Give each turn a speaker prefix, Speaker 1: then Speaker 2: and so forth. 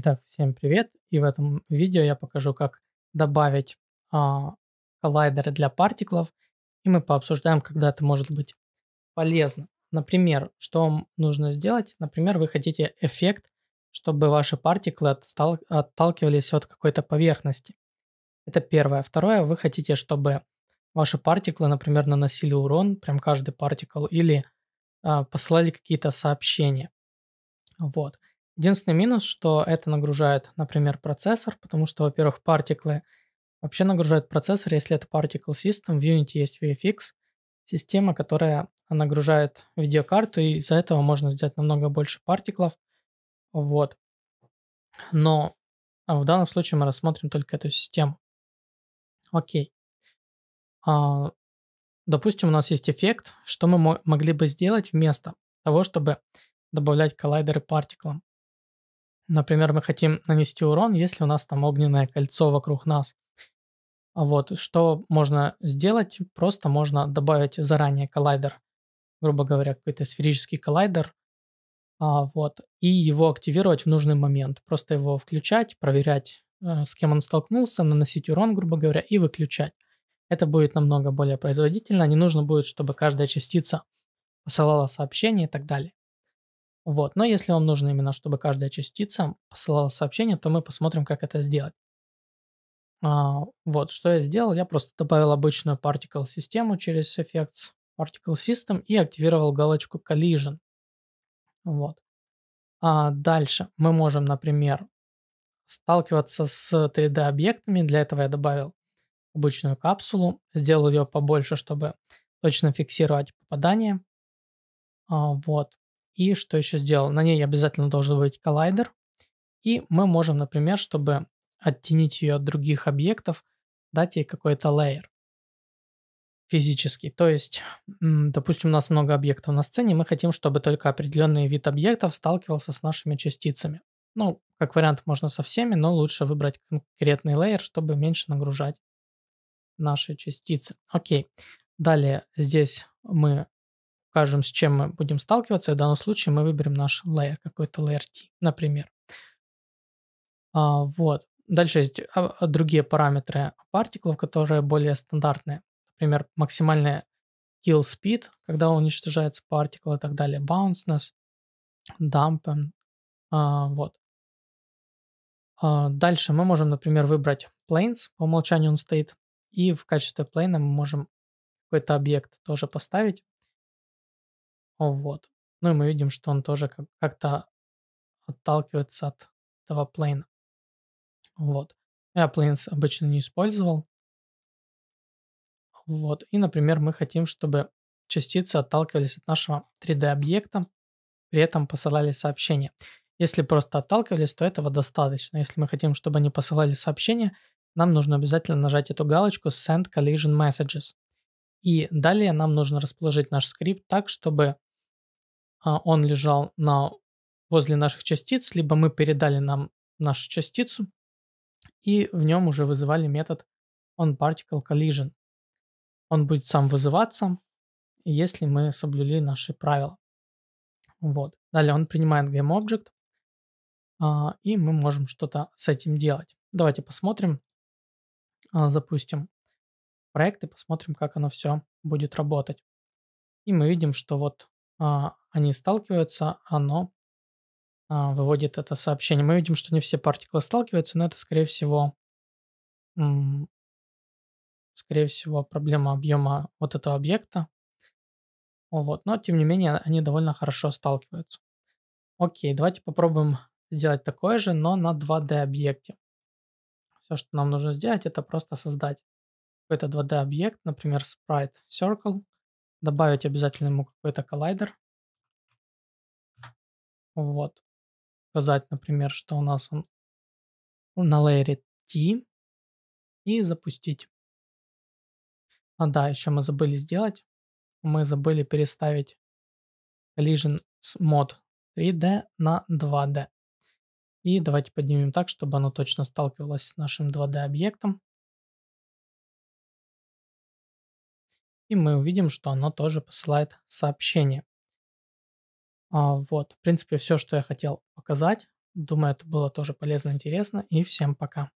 Speaker 1: Итак, всем привет! И в этом видео я покажу, как добавить а, коллайдеры для партиклов, и мы пообсуждаем, когда это может быть полезно. Например, что вам нужно сделать? Например, вы хотите эффект, чтобы ваши партиклы отстал, отталкивались от какой-то поверхности. Это первое. Второе, вы хотите, чтобы ваши партиклы, например, наносили урон, прям каждый партикл, или а, посылали какие-то сообщения. Вот. Единственный минус, что это нагружает, например, процессор, потому что, во-первых, партиклы вообще нагружают процессор, если это particle system, в Unity есть VFX, система, которая нагружает видеокарту, и из-за этого можно сделать намного больше партиклов. Вот. Но а, в данном случае мы рассмотрим только эту систему. Окей. А, допустим, у нас есть эффект, что мы могли бы сделать вместо того, чтобы добавлять коллайдеры партиклам. Например, мы хотим нанести урон, если у нас там огненное кольцо вокруг нас. А вот, что можно сделать? Просто можно добавить заранее коллайдер, грубо говоря, какой-то сферический коллайдер, а, вот, и его активировать в нужный момент. Просто его включать, проверять, э, с кем он столкнулся, наносить урон, грубо говоря, и выключать. Это будет намного более производительно, не нужно будет, чтобы каждая частица посылала сообщение и так далее. Вот. Но если вам нужно именно, чтобы каждая частица посылала сообщение, то мы посмотрим, как это сделать. А, вот, что я сделал. Я просто добавил обычную Particle систему через Effects Particle System и активировал галочку Collision. Вот. А дальше мы можем, например, сталкиваться с 3D-объектами. Для этого я добавил обычную капсулу, сделал ее побольше, чтобы точно фиксировать попадание. А, вот. И что еще сделал? На ней обязательно должен быть коллайдер. И мы можем, например, чтобы оттенить ее от других объектов, дать ей какой-то лейер физический. То есть, допустим, у нас много объектов на сцене, мы хотим, чтобы только определенный вид объектов сталкивался с нашими частицами. Ну, как вариант, можно со всеми, но лучше выбрать конкретный лейер, чтобы меньше нагружать наши частицы. Окей. Далее здесь мы покажем, с чем мы будем сталкиваться. В данном случае мы выберем наш layer, какой-то layer T, например. А, вот. Дальше есть а, а, другие параметры партиклов, которые более стандартные. Например, максимальная kill speed, когда уничтожается партикл и так далее, bounceness, dump, а, вот. А, дальше мы можем, например, выбрать planes, по умолчанию он стоит, и в качестве плейна мы можем какой-то объект тоже поставить. Вот. Ну и мы видим, что он тоже как-то отталкивается от этого плейна. Вот. Я planes обычно не использовал. Вот. И, например, мы хотим, чтобы частицы отталкивались от нашего 3D-объекта, при этом посылали сообщения. Если просто отталкивались, то этого достаточно. Если мы хотим, чтобы они посылали сообщения, нам нужно обязательно нажать эту галочку Send Collision Messages. И далее нам нужно расположить наш скрипт так, чтобы а, он лежал на, возле наших частиц, либо мы передали нам нашу частицу, и в нем уже вызывали метод onParticle collision. Он будет сам вызываться, если мы соблюли наши правила. Вот. Далее он принимает GameObject, а, и мы можем что-то с этим делать. Давайте посмотрим, а, запустим проект и посмотрим, как оно все будет работать. И мы видим, что вот они сталкиваются, оно а, выводит это сообщение. Мы видим, что не все партиклы сталкиваются, но это, скорее всего, скорее всего, проблема объема вот этого объекта. Вот. Но, тем не менее, они довольно хорошо сталкиваются. Окей, давайте попробуем сделать такое же, но на 2D объекте. Все, что нам нужно сделать, это просто создать какой-то 2D объект, например, sprite circle, добавить обязательно ему какой-то коллайдер, вот. Сказать, например, что у нас он на лейере T и запустить. А да, еще мы забыли сделать. Мы забыли переставить collision с мод 3D на 2D. И давайте поднимем так, чтобы оно точно сталкивалось с нашим 2D объектом. И мы увидим, что оно тоже посылает сообщение. А, вот, в принципе, все, что я хотел показать. Думаю, это было тоже полезно, интересно. И всем пока.